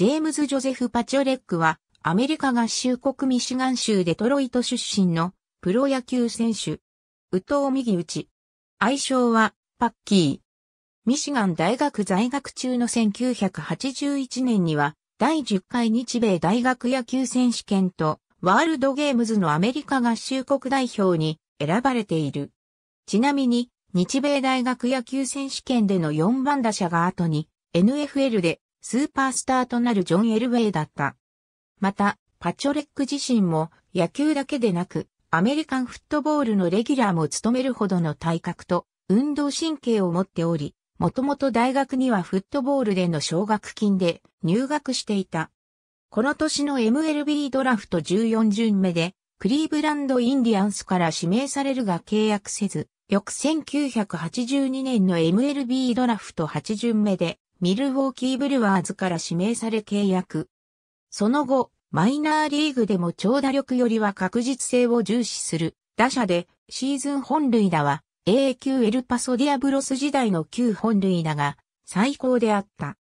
ジェームズ・ジョゼフ・パチョレックは、アメリカ合衆国ミシガン州デトロイト出身のプロ野球選手。右投右打ち。愛称は、パッキー。ミシガン大学在学中の1981年には、第10回日米大学野球選手権と、ワールドゲームズのアメリカ合衆国代表に選ばれている。ちなみに、日米大学野球選手権での4番打者が後に、NFL でスーパースターとなるジョン・エルウェイだった。また、パチョレック自身も野球だけでなく、アメリカンフットボールのレギュラーも務めるほどの体格と運動神経を持っており、もともと大学にはフットボールでの奨学金で入学していた。この年の MLB ドラフト14巡目で、クリーブランドインディアンスから指名されるが契約せず、翌1982年の MLB ドラフト8巡目で、ミルウォーキーブルワーズから指名され契約。その後、マイナーリーグでも長打力よりは確実性を重視する打者でシーズン本塁打は A 級エルパソディアブロス時代の旧本塁打が最高であった。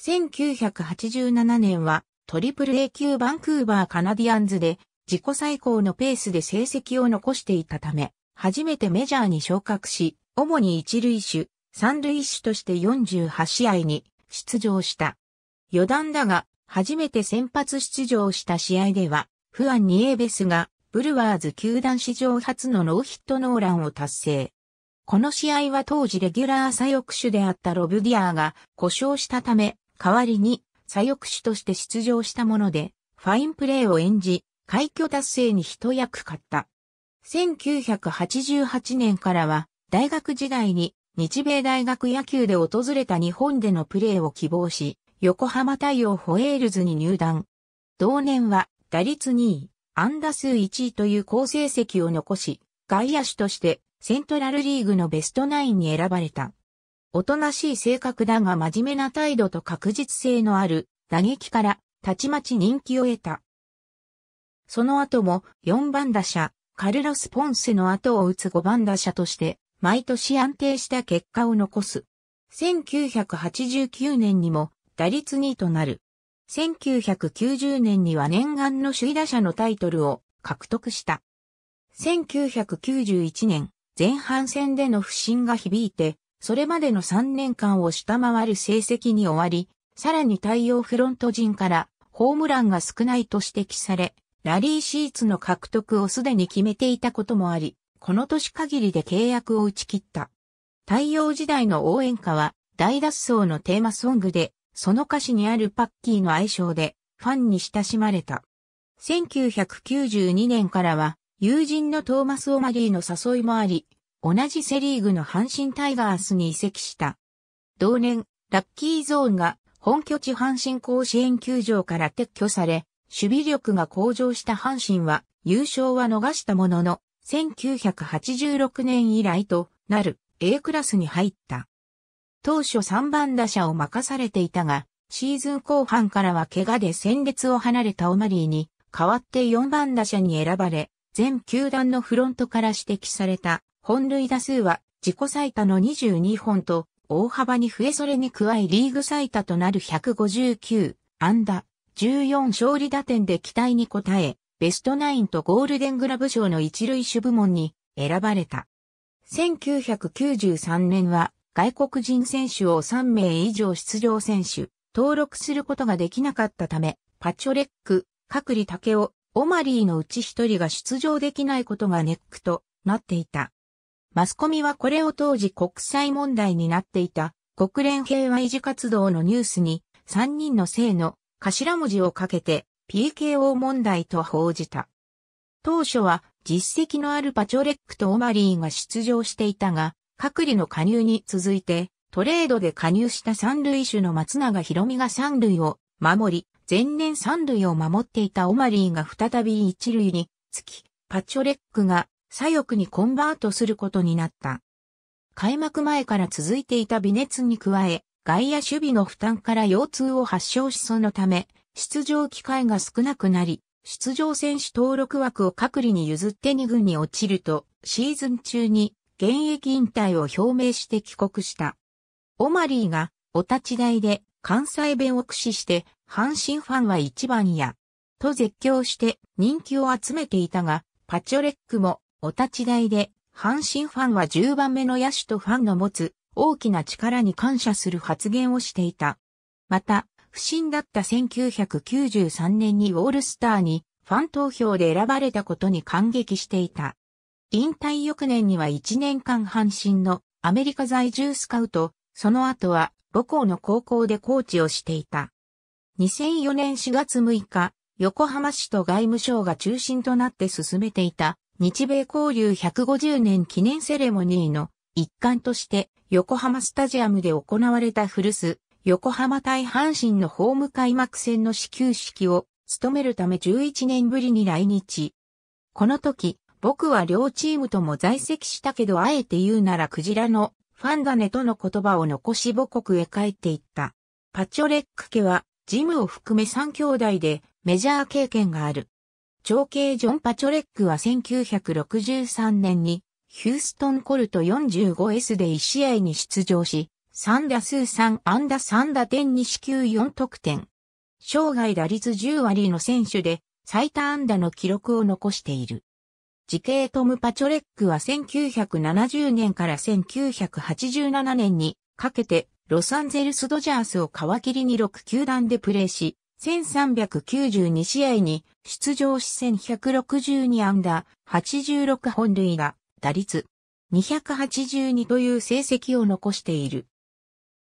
1987年はトリプル A 級バンクーバーカナディアンズで自己最高のペースで成績を残していたため、初めてメジャーに昇格し、主に一塁手、三塁手として48試合に出場した。余談だが、初めて先発出場した試合では、フアン・ニエベスが、ブルワーズ球団史上初のノーヒットノーランを達成。この試合は当時レギュラー左翼手であったロブディアーが故障したため、代わりに左翼手として出場したもので、ファインプレーを演じ、快挙達成に一役買った。1988年からは、大学時代に日米大学野球で訪れた日本でのプレーを希望し、横浜太陽ホエールズに入団。同年は打率2位、安打数1位という好成績を残し、外野手としてセントラルリーグのベストナインに選ばれた。おとなしい性格だが真面目な態度と確実性のある打撃からたちまち人気を得た。その後も4番打者、カルロス・ポンセの後を打つ5番打者として毎年安定した結果を残す。1989年にも打率2位となる。1990年には念願の首位打者のタイトルを獲得した。1991年、前半戦での不振が響いて、それまでの3年間を下回る成績に終わり、さらに対応フロント陣からホームランが少ないと指摘され、ラリーシーツの獲得をすでに決めていたこともあり、この年限りで契約を打ち切った。太陽時代の応援歌は大脱走のテーマソングで、その歌詞にあるパッキーの愛称でファンに親しまれた。1992年からは友人のトーマス・オマリーの誘いもあり、同じセリーグの阪神タイガースに移籍した。同年、ラッキーゾーンが本拠地阪神甲子園球場から撤去され、守備力が向上した阪神は優勝は逃したものの、1986年以来となる A クラスに入った。当初3番打者を任されていたが、シーズン後半からは怪我で戦列を離れたオマリーに、代わって4番打者に選ばれ、全球団のフロントから指摘された本塁打数は自己最多の22本と大幅に増えそれに加えリーグ最多となる159安打14勝利打点で期待に応え、ベストナインとゴールデングラブ賞の一類種部門に選ばれた。1993年は外国人選手を3名以上出場選手、登録することができなかったため、パチョレック、カクリタケオオマリーのうち一人が出場できないことがネックとなっていた。マスコミはこれを当時国際問題になっていた国連平和維持活動のニュースに3人の性の頭文字をかけて PKO 問題と報じた。当初は実績のあるパチョレックとオマリーが出場していたが、隔離の加入に続いて、トレードで加入した三塁手の松永博美が三塁を守り、前年三塁を守っていたオマリーが再び一塁につき、パチョレックが左翼にコンバートすることになった。開幕前から続いていた微熱に加え、外野守備の負担から腰痛を発症しそのため、出場機会が少なくなり、出場選手登録枠を隔離に譲って2軍に落ちると、シーズン中に現役引退を表明して帰国した。オマリーがお立ち台で関西弁を駆使して阪神ファンは一番や、と絶叫して人気を集めていたが、パチョレックもお立ち台で阪神ファンは10番目の野手とファンの持つ大きな力に感謝する発言をしていた。また、不審だった1993年にウォールスターにファン投票で選ばれたことに感激していた。引退翌年には1年間半身のアメリカ在住スカウト、その後は母校の高校でコーチをしていた。2004年4月6日、横浜市と外務省が中心となって進めていた日米交流150年記念セレモニーの一環として横浜スタジアムで行われた古巣横浜対阪神のホーム開幕戦の始球式を務めるため11年ぶりに来日。この時、僕は両チームとも在籍したけどあえて言うならクジラのファンだねとの言葉を残し母国へ帰っていった。パチョレック家はジムを含め3兄弟でメジャー経験がある。長兄ジョン・パチョレックは1963年にヒューストンコルト 45S で1試合に出場し、3打数3安打3打点に四球4得点。生涯打率10割の選手で最多安打の記録を残している。時系トム・パチョレックは1970年から1987年にかけてロサンゼルス・ドジャースを皮切りに6球団でプレーし、1392試合に出場し1162安打86本塁打、打率282という成績を残している。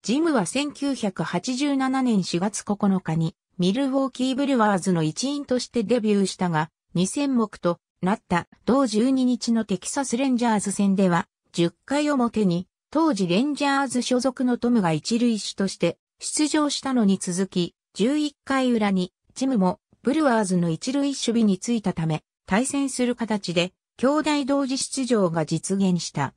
ジムは1987年4月9日にミルウォーキーブルワーズの一員としてデビューしたが、2000目となった同12日のテキサスレンジャーズ戦では、10回表に当時レンジャーズ所属のトムが一塁手として出場したのに続き、11回裏にジムもブルワーズの一塁守備についたため、対戦する形で兄弟同時出場が実現した。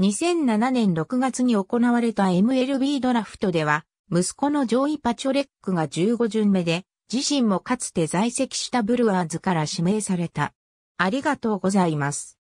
2007年6月に行われた MLB ドラフトでは、息子のジョイ・パチョレックが15巡目で、自身もかつて在籍したブルワーズから指名された。ありがとうございます。